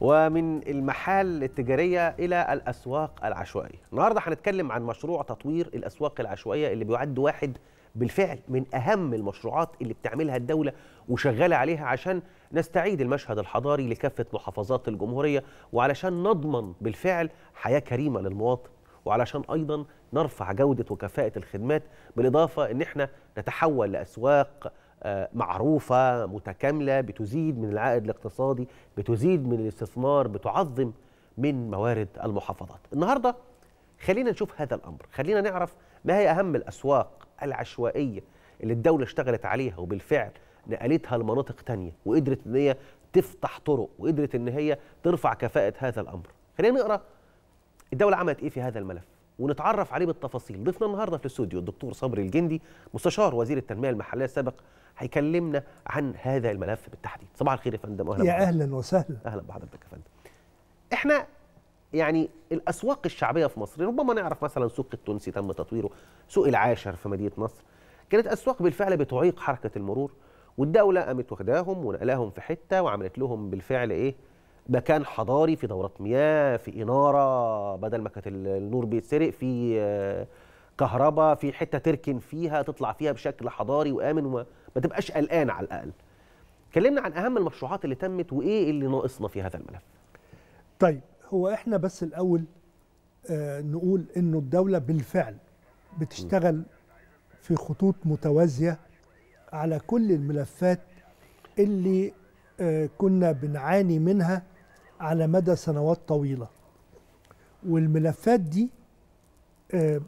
ومن المحال التجارية إلى الأسواق العشوائية النهاردة هنتكلم عن مشروع تطوير الأسواق العشوائية اللي بيعد واحد بالفعل من أهم المشروعات اللي بتعملها الدولة وشغالة عليها عشان نستعيد المشهد الحضاري لكافة محافظات الجمهورية وعلشان نضمن بالفعل حياة كريمة للمواطن وعلشان أيضا نرفع جودة وكفاءة الخدمات بالإضافة أن احنا نتحول لأسواق معروفه متكامله بتزيد من العائد الاقتصادي بتزيد من الاستثمار بتعظم من موارد المحافظات النهارده خلينا نشوف هذا الامر خلينا نعرف ما هي اهم الاسواق العشوائيه اللي الدوله اشتغلت عليها وبالفعل نقلتها لمناطق تانية وقدرت ان هي تفتح طرق وقدرت ان هي ترفع كفاءه هذا الامر خلينا نقرا الدوله عملت ايه في هذا الملف ونتعرف عليه بالتفاصيل ضيفنا النهارده في الاستوديو الدكتور صبري الجندي مستشار وزير التنميه المحليه السابق هيكلمنا عن هذا الملف بالتحديد صباح الخير يا فندم اهلا يا بحضرتك. اهلا وسهلا اهلا بحضرتك يا فندم احنا يعني الاسواق الشعبيه في مصر ربما نعرف مثلا سوق التونسي تم تطويره سوق العاشر في مدينه نصر كانت اسواق بالفعل بتعيق حركه المرور والدوله قامت واخداهم ونقلاهم في حته وعملت لهم بالفعل ايه مكان حضاري في دورات مياه في اناره بدل ما كانت النور بيتسرق في آه، كهرباء في حته تركن فيها تطلع فيها بشكل حضاري وامن وما تبقاش قلقان على الاقل. كلمنا عن اهم المشروعات اللي تمت وايه اللي ناقصنا في هذا الملف. طيب هو احنا بس الاول آه نقول انه الدوله بالفعل بتشتغل في خطوط متوازيه على كل الملفات اللي آه كنا بنعاني منها على مدى سنوات طويلة والملفات دي آه،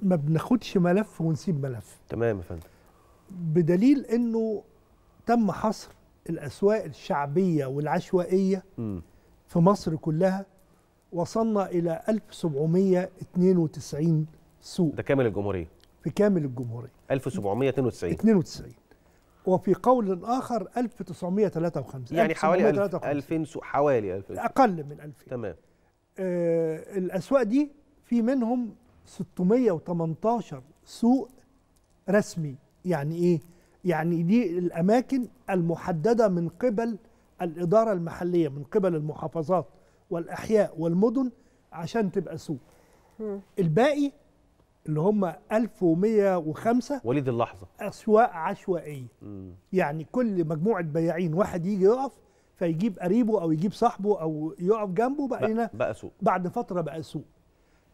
ما بناخدش ملف ونسيب ملف تمام يا فندم بدليل انه تم حصر الاسواق الشعبيه والعشوائيه م. في مصر كلها وصلنا الى 1792 سوق ده كامل الجمهوريه في كامل الجمهوريه 1792 92 وفي قول آخر 1953 يعني حوالي 2000 سوق حوالي 2000 أقل من 2000 تمام آه الأسواق دي في منهم 618 سوق رسمي يعني إيه؟ يعني دي الأماكن المحددة من قبل الإدارة المحلية من قبل المحافظات والأحياء والمدن عشان تبقى سوق الباقي اللي هم 1105 وليد اللحظه اسواق عشوائيه مم. يعني كل مجموعه بياعين واحد يجي يقف فيجيب قريبه او يجيب صاحبه او يقف جنبه بقى هنا بقى سوق بعد فتره بقى سوق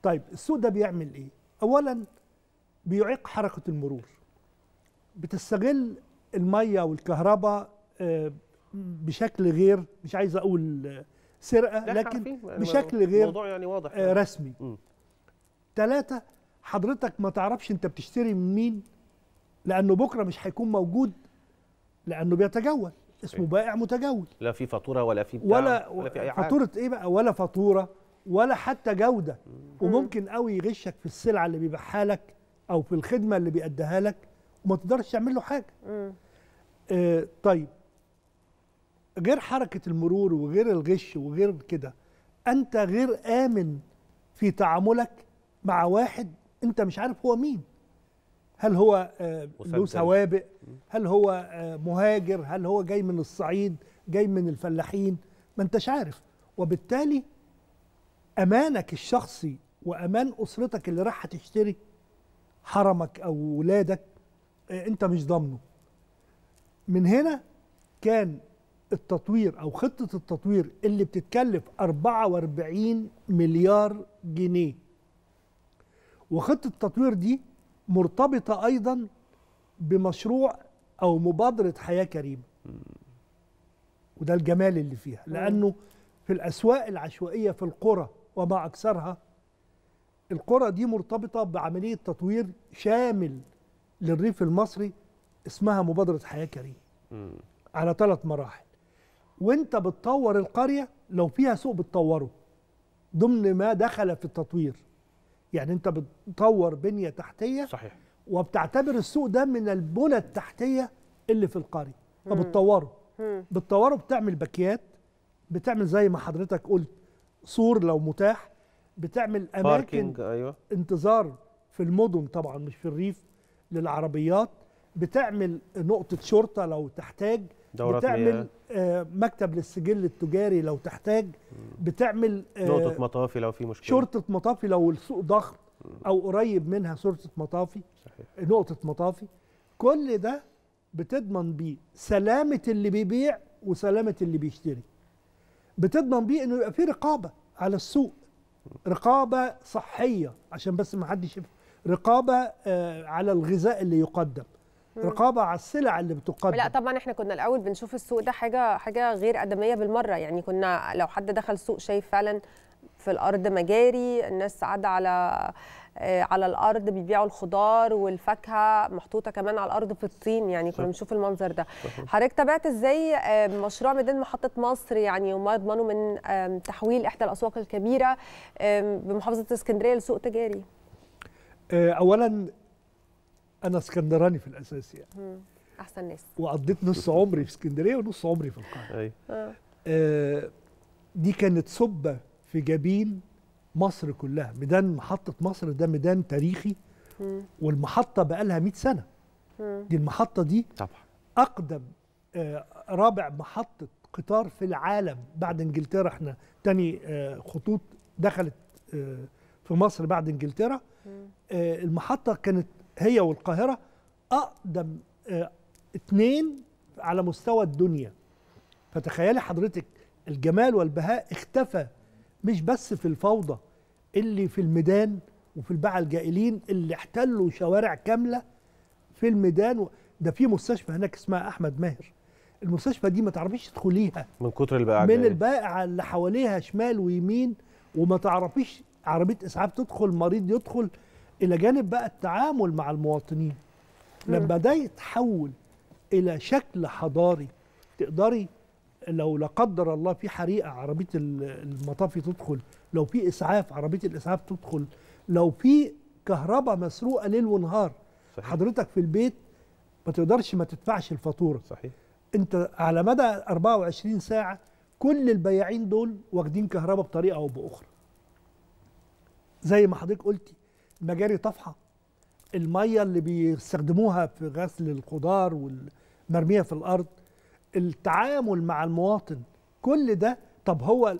طيب السوق ده بيعمل ايه اولا بيعيق حركه المرور بتستغل الميه والكهرباء آه، بشكل غير مش عايز اقول آه، سرقه لكن بشكل غير موضوع يعني واضح آه، يعني. رسمي ثلاثه حضرتك ما تعرفش انت بتشتري من مين لانه بكره مش هيكون موجود لانه بيتجول اسمه بائع متجول لا في فاتوره ولا في بتاع ولا, ولا في اي حاجه فاتوره ايه بقى ولا فاتوره ولا حتى جوده وممكن قوي يغشك في السلعه اللي بيبيعها لك او في الخدمه اللي بيقدها لك وما تقدرش تعمل له حاجه آه طيب غير حركه المرور وغير الغش وغير كده انت غير امن في تعاملك مع واحد انت مش عارف هو مين هل هو آه، له سوابق هل هو آه، مهاجر هل هو جاي من الصعيد جاي من الفلاحين ما انتش عارف وبالتالي امانك الشخصي وامان اسرتك اللي راح تشتري حرمك او ولادك آه، انت مش ضامنه من هنا كان التطوير او خطه التطوير اللي بتتكلف 44 مليار جنيه وخطه التطوير دي مرتبطه ايضا بمشروع او مبادره حياه كريمه وده الجمال اللي فيها لانه في الاسواق العشوائيه في القرى وما اكثرها القرى دي مرتبطه بعمليه تطوير شامل للريف المصري اسمها مبادره حياه كريمه على ثلاث مراحل وانت بتطور القريه لو فيها سوق بتطوره ضمن ما دخل في التطوير يعني انت بتطور بنيه تحتيه صحيح وبتعتبر السوق ده من البنى التحتيه اللي في القريه فبتطوره بتطوره بتعمل باكيات بتعمل زي ما حضرتك قلت سور لو متاح بتعمل اماكن أيوة. انتظار في المدن طبعا مش في الريف للعربيات بتعمل نقطه شرطه لو تحتاج دورات بتعمل مياه. آه، مكتب للسجل التجاري لو تحتاج بتعمل آه نقطة مطافي لو في مشكلة شرطة مطافي لو السوق ضخم أو قريب منها شرطة مطافي صحيح. نقطة مطافي كل ده بتضمن بيه سلامة اللي بيبيع وسلامة اللي بيشتري بتضمن بيه انه يبقى في رقابة على السوق رقابة صحية عشان بس ما حدش رقابة آه على الغذاء اللي يقدم رقابه على السلع اللي بتقدم لا طبعا احنا كنا الاول بنشوف السوق ده حاجه حاجه غير ادميه بالمره يعني كنا لو حد دخل سوق شايف فعلا في الارض مجاري الناس قاعده على آه، على الارض بيبيعوا الخضار والفاكهه محطوطه كمان على الارض في الطين يعني كنا بنشوف المنظر ده حضرتك تابعت ازاي آه، مشروع ميدان محطه مصر يعني وما يضمنوا من تحويل احدى الاسواق الكبيره بمحافظه اسكندريه لسوق تجاري آه، اولا انا اسكندراني في الاساس يعني احسن ناس وقضيت نص عمري في اسكندريه ونص عمري في القاهره آه. آه دي كانت صبه في جبين مصر كلها ميدان محطه مصر ده ميدان تاريخي والمحطه بقى لها 100 سنه دي المحطه دي طبعا اقدم آه رابع محطه قطار في العالم بعد انجلترا احنا تاني آه خطوط دخلت آه في مصر بعد انجلترا آه، المحطه كانت هي والقاهرة أقدم اثنين آه، على مستوى الدنيا فتخيلي حضرتك الجمال والبهاء اختفى مش بس في الفوضى اللي في الميدان وفي الباعة الجائلين اللي احتلوا شوارع كاملة في الميدان و... ده في مستشفى هناك اسمها أحمد ماهر المستشفى دي ما تعرفيش تدخليها من كتر البائعة من البائعة اللي حواليها شمال ويمين وما تعرفيش عربية إسعاف تدخل مريض يدخل الى جانب بقى التعامل مع المواطنين لما ده يتحول الى شكل حضاري تقدري لو لا قدر الله في حريقه عربيه المطافي تدخل لو في اسعاف عربيه الاسعاف تدخل لو في كهرباء مسروقه ليل ونهار صحيح. حضرتك في البيت ما تقدرش ما تدفعش الفاتوره صحيح انت على مدى 24 ساعه كل البياعين دول واخدين كهرباء بطريقه او باخرى زي ما حضرتك قلتي مجاري طفحه الميه اللي بيستخدموها في غسل الخضار والمرميه في الارض التعامل مع المواطن كل ده طب هو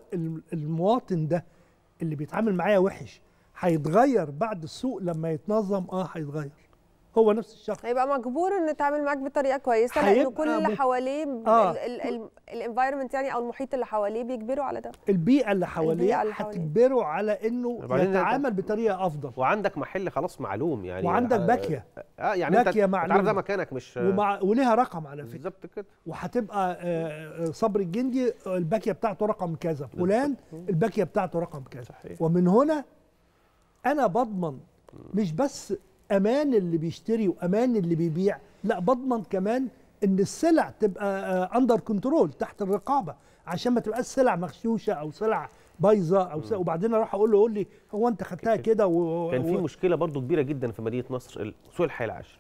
المواطن ده اللي بيتعامل معايا وحش هيتغير بعد السوق لما يتنظم اه هيتغير هو نفس الشخص هيبقى مجبور انه يتعامل معاك بطريقه كويسه لانه كل اللي حواليه آه. الانفايرمنت يعني او المحيط اللي حواليه بيجبره على ده البيئه اللي حواليه هتجبره على انه يعني يتعامل بطريقه افضل وعندك محل خلاص معلوم يعني وعندك باكيه اه يعني باكيه انت تعرف ده مكانك مش ومع وليها رقم على فكره بالظبط كده وهتبقى آه، آه، صبر صبري الجندي الباكيه بتاعته رقم كذا فلان الباكيه بتاعته رقم كذا صحيح. ومن هنا انا بضمن مش بس امان اللي بيشتري وامان اللي بيبيع لا بضمن كمان ان السلع تبقى اندر آه، كنترول تحت الرقابه عشان ما تبقاش سلع مغشوشه او سلع بايظه او سلع وبعدين اروح اقول له قول لي هو انت خدتها كده و... كان في مشكله برضو كبيره جدا في مدينه نصر سوق الحي العاشر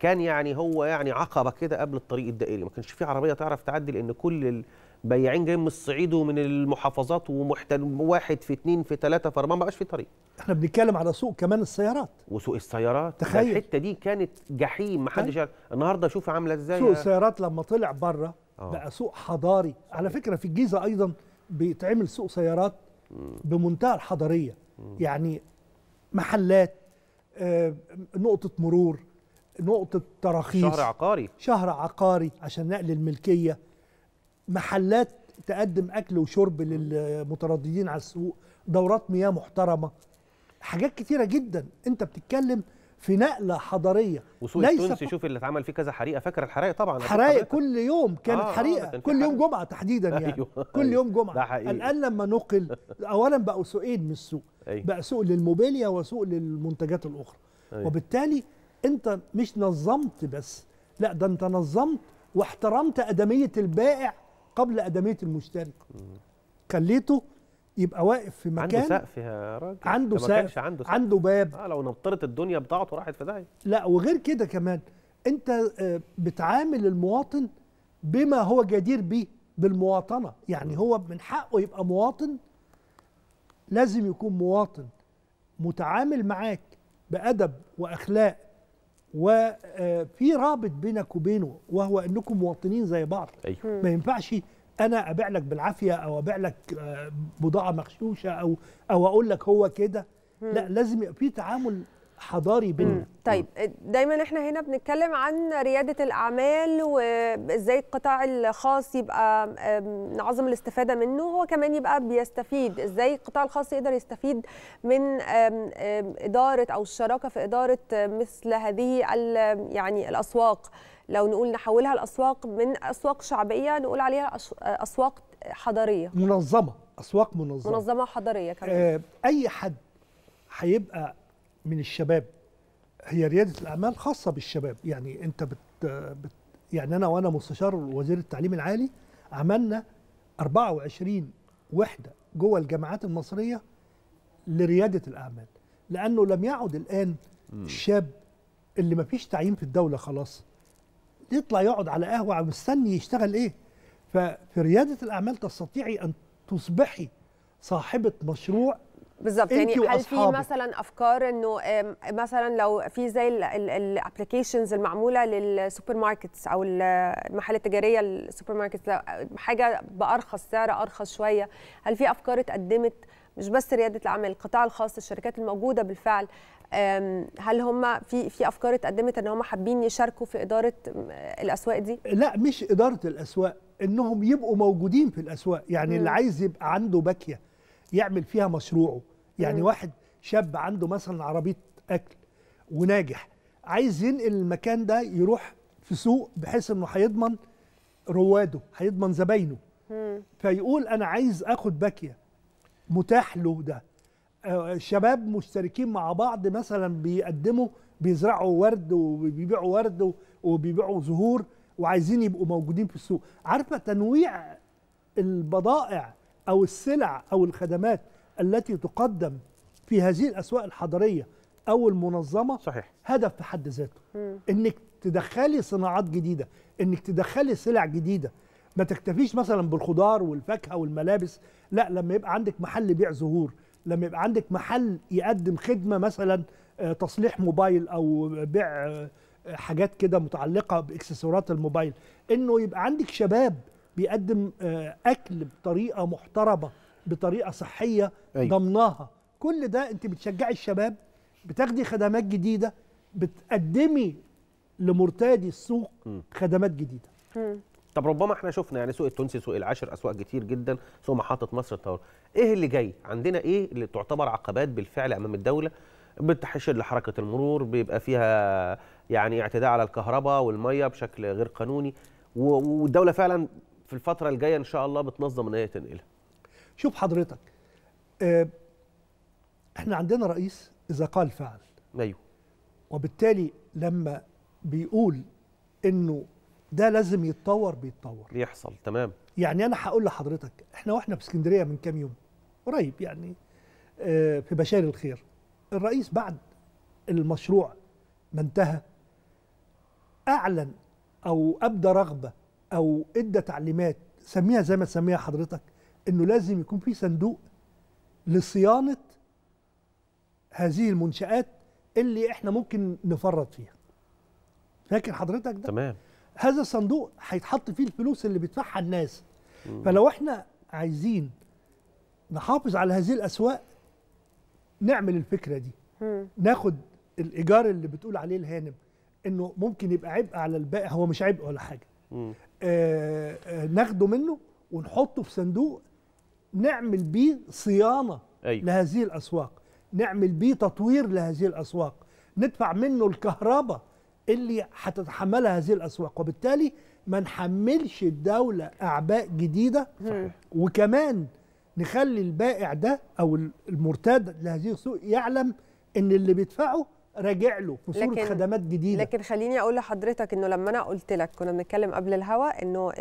كان يعني هو يعني عقبه كده قبل الطريق الدائري ما كانش في عربيه تعرف تعدي لان كل بياعين جايين من الصعيد ومن المحافظات ومحتل واحد في اثنين في ثلاثه في اربعه ما بقاش في طريق احنا بنتكلم على سوق كمان السيارات وسوق السيارات تخيل الحته دي كانت جحيم ما حدش النهارده شوف عامله ازاي سوق السيارات لما طلع بره آه. بقى سوق حضاري صحيح. على فكره في الجيزه ايضا بيتعمل سوق سيارات بمنتهى الحضاريه يعني محلات آه، نقطه مرور نقطه تراخيص شهر عقاري شهر عقاري عشان نقل الملكيه محلات تقدم اكل وشرب للمترددين على السوق دورات مياه محترمه حاجات كتيره جدا انت بتتكلم في نقله حضاريه وسوق التونسي ف... شوف اللي اتعمل فيه كذا حريقه فاكر الحرائق طبعا حرائق كل يوم كانت آه, آه، حريقه كان كل يوم جمعه تحديدا يعني أيوة. كل يوم أيوه. جمعه ده حقيقي. الان لما نقل اولا بقوا سوقين مش سوق أيوة. بقى سوق للموبيليا وسوق للمنتجات الاخرى أيوة. وبالتالي انت مش نظمت بس لا ده انت نظمت واحترمت ادميه البائع قبل ادميه المشتري خليته يبقى واقف في مكان عنده سقف يا راجل عنده سقف عنده, سقف. عنده باب آه لو نطرت الدنيا بتاعته راحت في داهيه لا وغير كده كمان انت آه، بتعامل المواطن بما هو جدير به بالمواطنه يعني هو من حقه يبقى مواطن لازم يكون مواطن متعامل معاك بادب واخلاق وفي آه، رابط بينك وبينه وهو انكم مواطنين زي بعض أيوه. ما ينفعش انا ابيع لك بالعافيه او ابيع لك آه، بضاعه مغشوشه او او اقول لك هو كده لا لازم يبقى في تعامل حضاري بينا طيب دايما احنا هنا بنتكلم عن رياده الاعمال وازاي القطاع الخاص يبقى نعظم الاستفاده منه هو كمان يبقى بيستفيد ازاي القطاع الخاص يقدر يستفيد من اداره او الشراكه في اداره مثل هذه يعني الاسواق لو نقول نحولها لاسواق من اسواق شعبيه نقول عليها اسواق حضاريه منظمه اسواق منظمه منظمه حضاريه كمان آه، اي حد هيبقى من الشباب هي رياده الاعمال خاصه بالشباب يعني انت بت, بت يعني انا وانا مستشار وزير التعليم العالي عملنا 24 وحده جوه الجامعات المصريه لرياده الاعمال لانه لم يعد الان الشاب اللي ما فيش تعيين في الدوله خلاص يطلع يقعد على قهوه مستني يشتغل ايه ففي رياده الاعمال تستطيعي ان تصبحي صاحبه مشروع بالظبط يعني هل في مثلا افكار انه مثلا لو في زي الابلكيشنز المعموله للسوبر ماركتس او المحال التجاريه السوبر ماركتس حاجه بارخص سعر ارخص شويه هل في افكار اتقدمت مش بس رياده الاعمال القطاع الخاص الشركات الموجوده بالفعل هل هم في في افكار اتقدمت ان هم حابين يشاركوا في اداره الاسواق دي لا مش اداره الاسواق انهم يبقوا موجودين في الاسواق يعني مم. اللي عايز يبقى عنده باكيه يعمل فيها مشروعه يعني مم. واحد شاب عنده مثلا عربيه اكل وناجح عايز ينقل المكان ده يروح في سوق بحيث انه هيضمن رواده هيضمن زباينه فيقول انا عايز اخد باكيه متاح له ده آه، شباب مشتركين مع بعض مثلا بيقدموا بيزرعوا ورد وبيبيعوا ورد وبيبيعوا زهور وعايزين يبقوا موجودين في السوق عارفه تنويع البضائع أو السلع أو الخدمات التي تقدم في هذه الأسواق الحضرية أو المنظمة صحيح. هدف في حد ذاته إنك تدخلي صناعات جديدة إنك تدخلي سلع جديدة ما تكتفيش مثلا بالخضار والفاكهة والملابس لا لما يبقى عندك محل بيع زهور لما يبقى عندك محل يقدم خدمة مثلا آه، تصليح موبايل أو بيع آه، حاجات كده متعلقة بإكسسوارات الموبايل إنه يبقى عندك شباب بيقدم آه، اكل بطريقه محترمه بطريقه صحيه أيوة. ضمناها كل ده انت بتشجعي الشباب بتاخدي خدمات جديده بتقدمي لمرتادي السوق خدمات جديده طب ربما احنا شفنا يعني سوق التونسي سوق العاشر اسواق كتير جدا سوق محطه مصر التور ايه اللي جاي عندنا ايه اللي تعتبر عقبات بالفعل امام الدوله بتحشد لحركه المرور بيبقى فيها يعني اعتداء على الكهرباء والميه بشكل غير قانوني والدوله فعلا في الفتره الجايه ان شاء الله بتنظم ان هي تنقلها شوف حضرتك اه احنا عندنا رئيس اذا قال فعل ايوه وبالتالي لما بيقول انه ده لازم يتطور بيتطور بيحصل تمام يعني انا هقول لحضرتك احنا واحنا في اسكندريه من كام يوم قريب يعني اه في بشار الخير الرئيس بعد المشروع ما انتهى اعلن او ابدى رغبه او ادى تعليمات سميها زي ما تسميها حضرتك انه لازم يكون في صندوق لصيانه هذه المنشات اللي احنا ممكن نفرط فيها فاكر حضرتك ده تمام هذا الصندوق هيتحط فيه الفلوس اللي بيدفعها الناس مم. فلو احنا عايزين نحافظ على هذه الاسواق نعمل الفكره دي مم. ناخد الايجار اللي بتقول عليه الهانم انه ممكن يبقى عبء على البائع هو مش عبء ولا حاجه مم. آه، آه، ناخده منه ونحطه في صندوق نعمل بيه صيانه أيوة. لهذه الاسواق نعمل بيه تطوير لهذه الاسواق ندفع منه الكهرباء اللي هتتحملها هذه الاسواق وبالتالي ما نحملش الدوله اعباء جديده صحيح. وكمان نخلي البائع ده او المرتاد لهذه السوق يعلم ان اللي بيدفعه راجع له في صوره خدمات جديده لكن خليني اقول لحضرتك انه لما انا قلت لك كنا بنتكلم قبل الهوا انه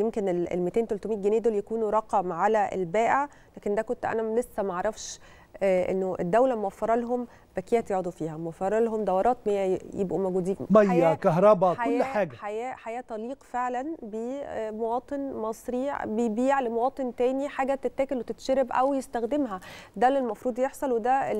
يمكن ال 200 300 جنيه دول يكونوا رقم على البائع لكن ده كنت انا لسه ما اعرفش آه، انه الدوله موفره لهم باكيات يقعدوا فيها موفره لهم دورات مياه يبقوا موجودين ميه كهرباء كل حاجه حياه حياه تليق فعلا بمواطن آه، مصري بيبيع لمواطن تاني حاجه تتاكل وتتشرب او يستخدمها ده اللي المفروض يحصل وده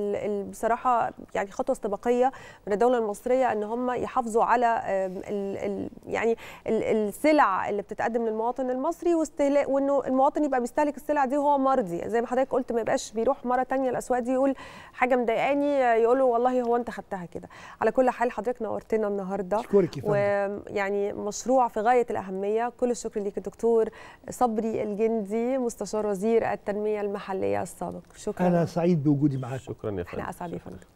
بصراحه يعني خطوه استباقيه من الدوله المصريه ان هم يحافظوا على الـ الـ يعني الـ السلع اللي بتتقدم للمواطن المصري واستهلاك وانه المواطن يبقى بيستهلك السلع دي وهو مرضي زي ما حضرتك قلت ما يبقاش بيروح مره تانية الاسواق وادي يقول حاجه مضايقاني يقول له والله هو انت خدتها كده على كل حال حضرتك نورتنا النهارده اشكرك ويعني مشروع في غايه الاهميه كل الشكر ليك الدكتور صبري الجندي مستشار وزير التنميه المحليه السابق شكرا انا سعيد بوجودي معاك شكرا يا فندم انا اسعد يا فندم